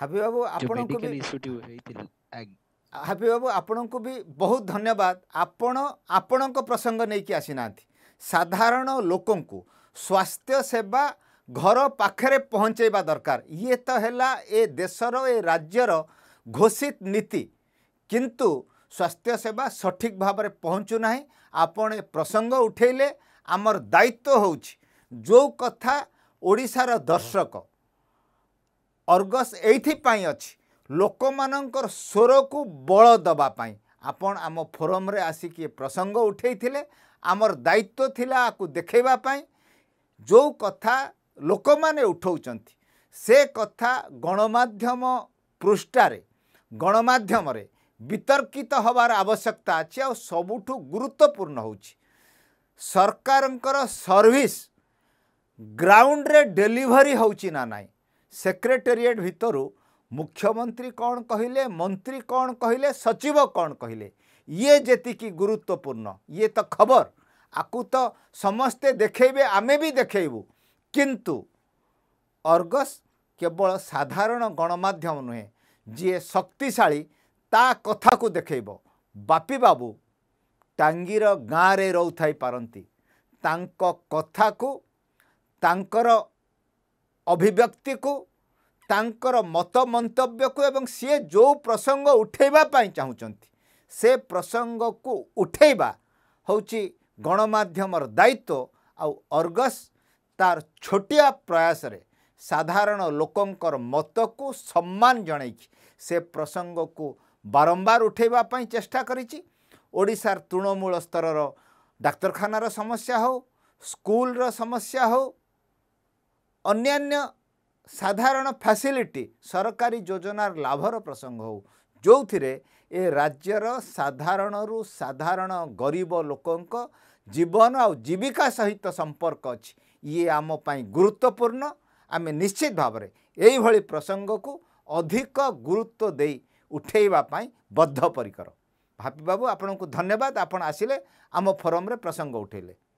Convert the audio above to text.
ହାପିବାବୁ ଆପଣଙ୍କୁ ବି ହାପିବାବୁ ଆପଣଙ୍କୁ ବି ବହୁତ ଧନ୍ୟବାଦ ଆପଣ ଆପଣଙ୍କ ପ୍ରସଙ୍ଗ ନେଇକି ଆସିନାହାନ୍ତି ସାଧାରଣ ଲୋକଙ୍କୁ ସ୍ୱାସ୍ଥ୍ୟ ସେବା ଘର ପାଖରେ ପହଞ୍ଚାଇବା ଦରକାର ଇଏ ତ ହେଲା ଏ ଦେଶର ଏ ରାଜ୍ୟର ଘୋଷିତ ନୀତି କିନ୍ତୁ ସ୍ୱାସ୍ଥ୍ୟ ସେବା ସଠିକ୍ ଭାବରେ ପହଞ୍ଚୁନାହିଁ ଆପଣ ଏ ପ୍ରସଙ୍ଗ ଉଠାଇଲେ ଆମର ଦାୟିତ୍ୱ ହେଉଛି ଯେଉଁ କଥା ଓଡ଼ିଶାର ଦର୍ଶକ ଅର୍ଗସ୍ ଏଇଥିପାଇଁ ଅଛି ଲୋକମାନଙ୍କର ସ୍ୱରକୁ ବଳ ଦେବା ପାଇଁ ଆପଣ ଆମ ଫୋରମ୍ରେ ଆସିକି ପ୍ରସଙ୍ଗ ଉଠାଇଥିଲେ ଆମର ଦାୟିତ୍ୱ ଥିଲା ଆକୁ ଦେଖାଇବା ପାଇଁ ଯେଉଁ କଥା ଲୋକମାନେ ଉଠାଉଛନ୍ତି ସେ କଥା ଗଣମାଧ୍ୟମ ପୃଷ୍ଠାରେ ଗଣମାଧ୍ୟମରେ ବିତର୍କିତ ହେବାର ଆବଶ୍ୟକତା ଅଛି ଆଉ ସବୁଠୁ ଗୁରୁତ୍ୱପୂର୍ଣ୍ଣ ହେଉଛି ସରକାରଙ୍କର ସର୍ଭିସ୍ ଗ୍ରାଉଣ୍ଡରେ ଡେଲିଭରି ହେଉଛି ନା ନାହିଁ ସେକ୍ରେଟେରିଏଟ୍ ଭିତରୁ ମୁଖ୍ୟମନ୍ତ୍ରୀ କ'ଣ କହିଲେ ମନ୍ତ୍ରୀ କ'ଣ କହିଲେ ସଚିବ କ'ଣ କହିଲେ ଇଏ ଯେତିକି ଗୁରୁତ୍ୱପୂର୍ଣ୍ଣ ଇଏ ତ ଖବର ଆକୁ ତ ସମସ୍ତେ ଦେଖେଇବେ ଆମେ ବି ଦେଖେଇବୁ କିନ୍ତୁ ଅର୍ଗସ୍ କେବଳ ସାଧାରଣ ଗଣମାଧ୍ୟମ ନୁହେଁ ଯିଏ ଶକ୍ତିଶାଳୀ ତା କଥାକୁ ଦେଖେଇବ ବାପି ବାବୁ ଟାଙ୍ଗୀର ଗାଁରେ ରହୁଥାଇ ପାରନ୍ତି ତାଙ୍କ କଥାକୁ ତାଙ୍କର ଅଭିବ୍ୟକ୍ତିକୁ ତାଙ୍କର ମତ ମନ୍ତବ୍ୟକୁ ଏବଂ ସିଏ ଯେଉଁ ପ୍ରସଙ୍ଗ ଉଠାଇବା ପାଇଁ ଚାହୁଁଛନ୍ତି ସେ ପ୍ରସଙ୍ଗକୁ ଉଠାଇବା ହେଉଛି ଗଣମାଧ୍ୟମର ଦାୟିତ୍ୱ ଆଉ ଅର୍ଗସ୍ ତାର ଛୋଟିଆ ପ୍ରୟାସରେ ସାଧାରଣ ଲୋକଙ୍କର ମତକୁ ସମ୍ମାନ ଜଣାଇଛି ସେ ପ୍ରସଙ୍ଗକୁ ବାରମ୍ବାର ଉଠାଇବା ପାଇଁ ଚେଷ୍ଟା କରିଛି ଓଡ଼ିଶାର ତୃଣମୂଳ ସ୍ତରର ଡାକ୍ତରଖାନାର ସମସ୍ୟା ହେଉ ସ୍କୁଲର ସମସ୍ୟା ହେଉ ଅନ୍ୟାନ୍ୟ ସାଧାରଣ ଫ୍ୟାସିଲିଟି ସରକାରୀ ଯୋଜନାର ଲାଭର ପ୍ରସଙ୍ଗ ହେଉ ଯେଉଁଥିରେ ଏ ରାଜ୍ୟର ସାଧାରଣରୁ ସାଧାରଣ ଗରିବ ଲୋକଙ୍କ ଜୀବନ ଆଉ ଜୀବିକା ସହିତ ସମ୍ପର୍କ ଅଛି ଇଏ ଆମ ପାଇଁ ଗୁରୁତ୍ୱପୂର୍ଣ୍ଣ ଆମେ ନିଶ୍ଚିତ ଭାବରେ ଏଇଭଳି ପ୍ରସଙ୍ଗକୁ ଅଧିକ ଗୁରୁତ୍ୱ ଦେଇ ଉଠାଇବା ପାଇଁ ବଦ୍ଧପରିକର ଭାପି ବାବୁ ଆପଣଙ୍କୁ ଧନ୍ୟବାଦ ଆପଣ ଆସିଲେ ଆମ ଫୋରମ୍ରେ ପ୍ରସଙ୍ଗ ଉଠାଇଲେ